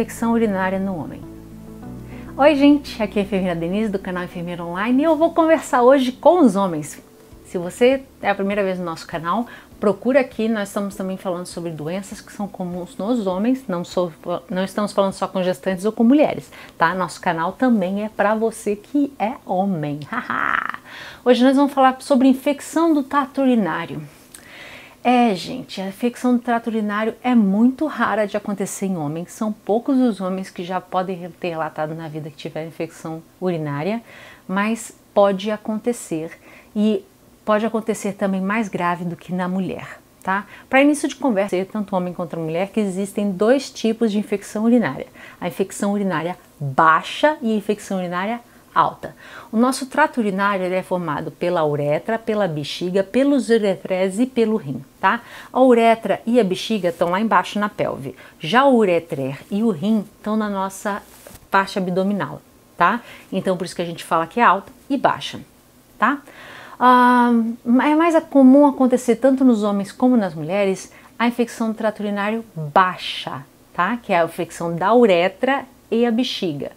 infecção urinária no homem. Oi, gente, aqui é a enfermeira Denise do canal Enfermeira Online e eu vou conversar hoje com os homens. Se você é a primeira vez no nosso canal, procura aqui, nós estamos também falando sobre doenças que são comuns nos homens, não, sou, não estamos falando só com gestantes ou com mulheres, tá? Nosso canal também é para você que é homem. Hoje nós vamos falar sobre infecção do tato urinário. É, gente, a infecção do trato urinário é muito rara de acontecer em homens. São poucos os homens que já podem ter relatado na vida que tiver infecção urinária, mas pode acontecer e pode acontecer também mais grave do que na mulher, tá? Para início de conversa, tanto homem quanto mulher, que existem dois tipos de infecção urinária: a infecção urinária baixa e a infecção urinária alta. O nosso trato urinário é formado pela uretra, pela bexiga, pelos uretreses e pelo rim, tá? A uretra e a bexiga estão lá embaixo na pelve. Já o ureter e o rim estão na nossa parte abdominal, tá? Então por isso que a gente fala que é alta e baixa, tá? Ah, é mais comum acontecer tanto nos homens como nas mulheres a infecção do trato urinário baixa, tá? Que é a infecção da uretra e a bexiga.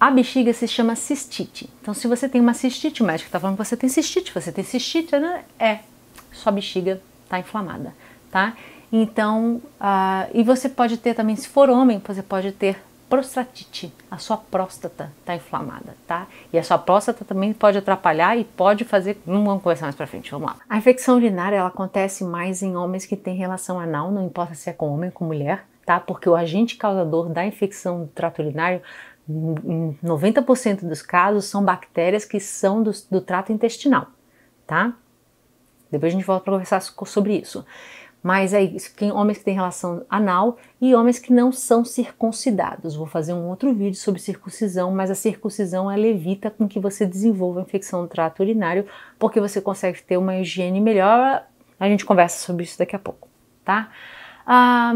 A bexiga se chama cistite. Então, se você tem uma cistite, o médico está falando que você tem cistite, você tem cistite, né? é, sua bexiga está inflamada, tá? Então, uh, e você pode ter também, se for homem, você pode ter prostatite, a sua próstata está inflamada, tá? E a sua próstata também pode atrapalhar e pode fazer. Não vamos conversar mais pra frente, vamos lá. A infecção urinária ela acontece mais em homens que têm relação anal, não importa se é com homem ou com mulher, tá? Porque o agente causador da infecção do trato urinário 90% dos casos são bactérias que são do, do trato intestinal, tá? Depois a gente volta para conversar sobre isso. Mas é isso, quem, homens que têm relação anal e homens que não são circuncidados. Vou fazer um outro vídeo sobre circuncisão, mas a circuncisão ela evita com que você desenvolva infecção do trato urinário, porque você consegue ter uma higiene melhor. A gente conversa sobre isso daqui a pouco, tá? Ah,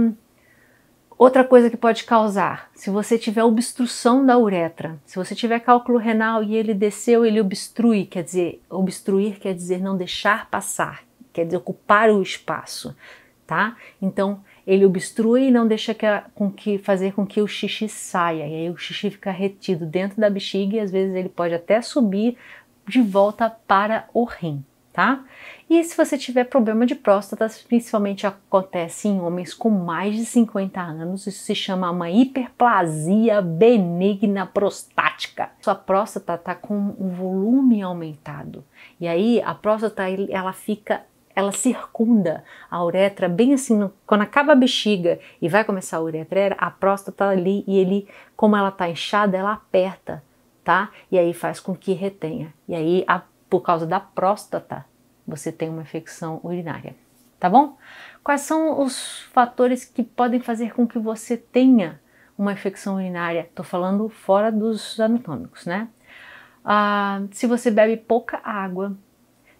Outra coisa que pode causar, se você tiver obstrução da uretra, se você tiver cálculo renal e ele desceu, ele obstrui, quer dizer, obstruir quer dizer não deixar passar, quer dizer ocupar o espaço, tá? Então, ele obstrui e não deixa que a, com que fazer com que o xixi saia, e aí o xixi fica retido dentro da bexiga e às vezes ele pode até subir de volta para o rim tá? E se você tiver problema de próstata, principalmente acontece em homens com mais de 50 anos, isso se chama uma hiperplasia benigna prostática. Sua próstata está com um volume aumentado. E aí a próstata ela fica ela circunda a uretra bem assim, no, quando acaba a bexiga e vai começar a uretra, a próstata ali e ele, como ela está inchada, ela aperta, tá? E aí faz com que retenha. E aí a por causa da próstata, você tem uma infecção urinária, tá bom? Quais são os fatores que podem fazer com que você tenha uma infecção urinária? Estou falando fora dos anatômicos, né? Ah, se você bebe pouca água,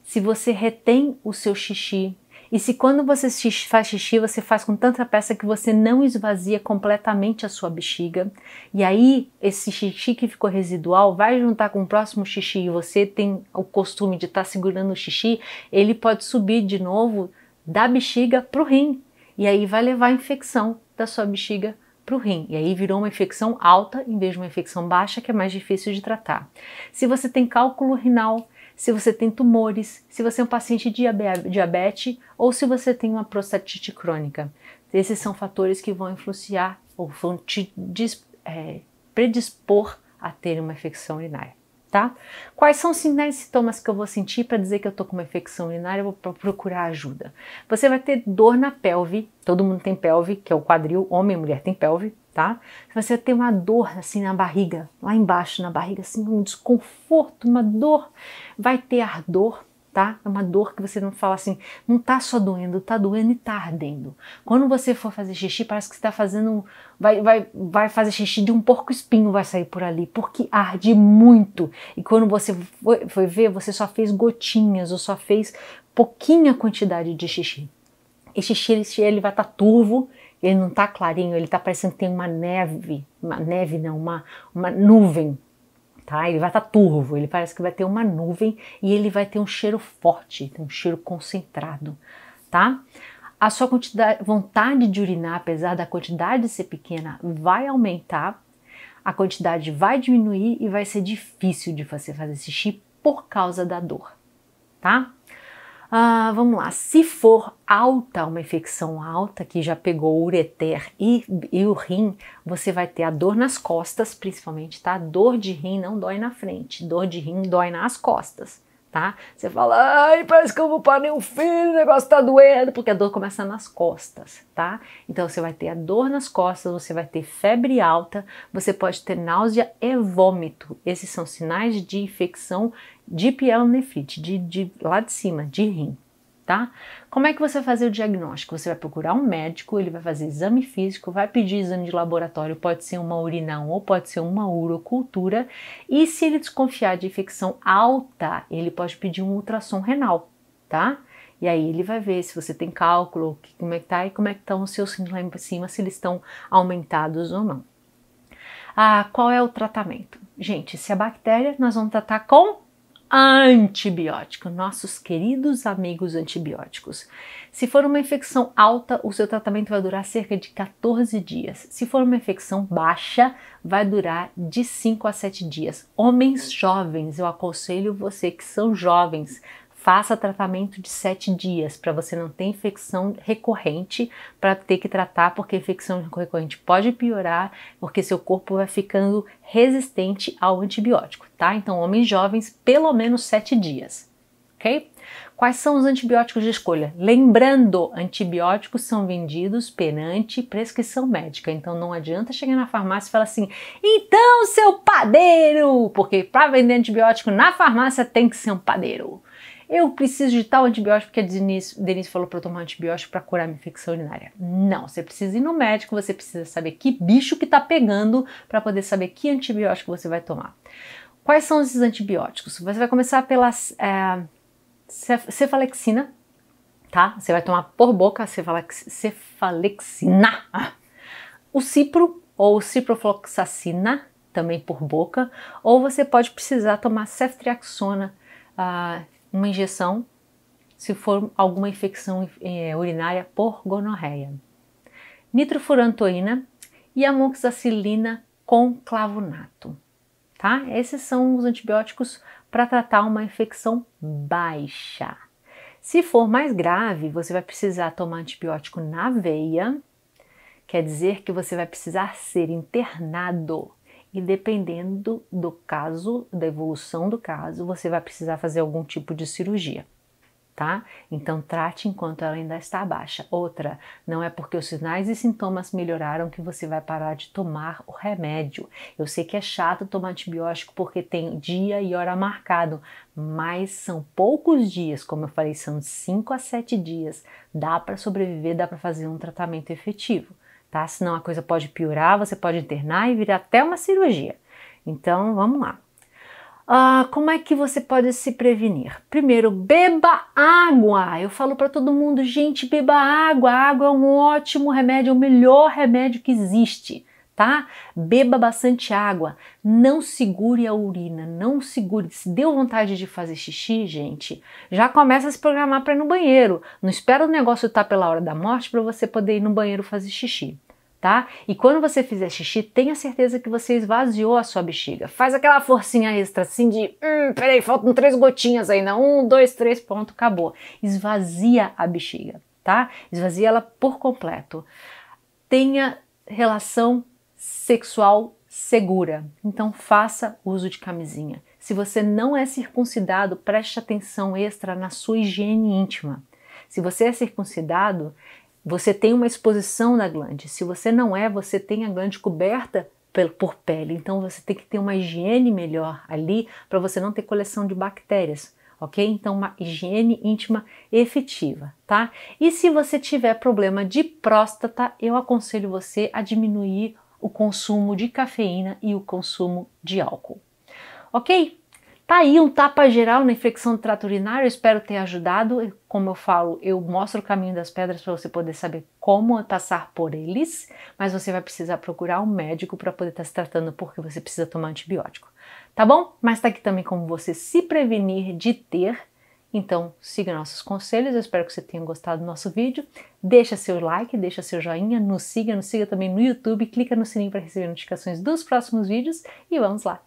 se você retém o seu xixi, e se quando você faz xixi, você faz com tanta peça que você não esvazia completamente a sua bexiga. E aí, esse xixi que ficou residual vai juntar com o próximo xixi e você tem o costume de estar tá segurando o xixi, ele pode subir de novo da bexiga para o rim. E aí vai levar a infecção da sua bexiga para o rim. E aí virou uma infecção alta em vez de uma infecção baixa, que é mais difícil de tratar. Se você tem cálculo renal, se você tem tumores, se você é um paciente de diabetes ou se você tem uma prostatite crônica. Esses são fatores que vão influenciar ou vão te é, predispor a ter uma infecção urinária tá? Quais são os sinais e sintomas que eu vou sentir para dizer que eu estou com uma infecção urinária? Eu vou procurar ajuda. Você vai ter dor na pelve, todo mundo tem pelve, que é o quadril, homem e mulher tem pelve, tá? Você vai ter uma dor assim na barriga, lá embaixo na barriga, assim, um desconforto, uma dor. Vai ter ardor, tá? É uma dor que você não fala assim, não tá só doendo, tá doendo e tá ardendo. Quando você for fazer xixi, parece que você tá fazendo, vai, vai, vai fazer xixi de um porco espinho vai sair por ali, porque arde muito. E quando você foi, foi ver, você só fez gotinhas ou só fez pouquinha quantidade de xixi. Esse xixi ele, ele vai estar tá turvo, ele não tá clarinho, ele tá parecendo que tem uma neve, uma neve não, uma, uma nuvem tá? Ele vai estar tá turvo, ele parece que vai ter uma nuvem e ele vai ter um cheiro forte, um cheiro concentrado, tá? A sua vontade de urinar, apesar da quantidade ser pequena, vai aumentar, a quantidade vai diminuir e vai ser difícil de você fazer xixi por causa da dor, tá? Ah, vamos lá, se for alta, uma infecção alta que já pegou o ureter e, e, o rim, você vai ter a dor nas costas, principalmente, tá? Dor de rim não dói na frente, dor de rim dói nas costas, tá? Você fala, ai, parece que eu vou parar um filho, o negócio tá doendo, porque a dor começa nas costas, tá? Então você vai ter a dor nas costas, você vai ter febre alta, você pode ter náusea e vômito. Esses são sinais de infecção de pielonefrite, de, de, lá de cima, de rim, tá? Como é que você vai fazer o diagnóstico? Você vai procurar um médico, ele vai fazer exame físico, vai pedir exame de laboratório, pode ser uma urinão ou pode ser uma urocultura, e se ele desconfiar de infecção alta, ele pode pedir um ultrassom renal, tá? E aí ele vai ver se você tem cálculo, como é que tá e como é que estão tá os seus rins lá em cima, se eles estão aumentados ou não. Ah, qual é o tratamento? Gente, se a bactéria, nós vamos tratar com antibiótico, nossos queridos amigos antibióticos. Se for uma infecção alta, o seu tratamento vai durar cerca de 14 dias. Se for uma infecção baixa, vai durar de 5 a 7 dias. Homens jovens, eu aconselho você que são jovens, Faça tratamento de 7 dias para você não ter infecção recorrente para ter que tratar, porque infecção recorrente pode piorar, porque seu corpo vai ficando resistente ao antibiótico, tá? Então, homens jovens, pelo menos 7 dias, ok? Quais são os antibióticos de escolha? Lembrando, antibióticos são vendidos perante prescrição médica, então não adianta chegar na farmácia e falar assim: então, seu padeiro! Porque para vender antibiótico na farmácia tem que ser um padeiro eu preciso de tal antibiótico porque a Denise, Denise falou para eu tomar antibiótico para curar minha infecção urinária. Não, você precisa ir no médico, você precisa saber que bicho que está pegando para poder saber que antibiótico você vai tomar. Quais são esses antibióticos? Você vai começar pela é, cefalexina, tá? Você vai tomar por boca a cefalexina. O cipro ou ciprofloxacina, também por boca, ou você pode precisar tomar ceftriaxona, uh, uma injeção se for alguma infecção eh, urinária por gonorreia. Nitrofurantoína e amoxicilina com clavunato. Tá? Esses são os antibióticos para tratar uma infecção baixa. Se for mais grave, você vai precisar tomar antibiótico na veia, quer dizer que você vai precisar ser internado e dependendo do caso, da evolução do caso, você vai precisar fazer algum tipo de cirurgia, tá? Então trate enquanto ela ainda está baixa. Outra, não é porque os sinais e sintomas melhoraram que você vai parar de tomar o remédio. Eu sei que é chato tomar antibiótico porque tem dia e hora marcado, mas são poucos dias, como eu falei, são 5 a 7 dias. Dá para sobreviver, dá para fazer um tratamento efetivo tá? Senão a coisa pode piorar, você pode internar e virar até uma cirurgia. Então, vamos lá. Ah, como é que você pode se prevenir? Primeiro, beba água. Eu falo para todo mundo, gente, beba água. A água é um ótimo remédio, é o melhor remédio que existe, tá? Beba bastante água. Não segure a urina, não segure. Se deu vontade de fazer xixi, gente, já começa a se programar para ir no banheiro. Não espera o negócio estar tá pela hora da morte para você poder ir no banheiro fazer xixi tá? E quando você fizer xixi, tenha certeza que você esvaziou a sua bexiga. Faz aquela forcinha extra assim de, hum, peraí, faltam três gotinhas ainda, um, dois, três, ponto, acabou. Esvazia a bexiga, tá? Esvazia ela por completo. Tenha relação sexual segura. Então faça uso de camisinha. Se você não é circuncidado, preste atenção extra na sua higiene íntima. Se você é circuncidado, você tem uma exposição na glande. Se você não é, você tem a glande coberta por pele. Então você tem que ter uma higiene melhor ali para você não ter coleção de bactérias, ok? Então uma higiene íntima efetiva, tá? E se você tiver problema de próstata, eu aconselho você a diminuir o consumo de cafeína e o consumo de álcool, ok? Tá aí um tapa geral na infecção do trato urinário, espero ter ajudado. Como eu falo, eu mostro o caminho das pedras para você poder saber como passar por eles, mas você vai precisar procurar um médico para poder estar tá se tratando porque você precisa tomar antibiótico. Tá bom? Mas tá aqui também como você se prevenir de ter. Então, siga nossos conselhos. Eu espero que você tenha gostado do nosso vídeo. Deixa seu like, deixa seu joinha, nos siga, nos siga também no YouTube, clica no sininho para receber notificações dos próximos vídeos e vamos lá.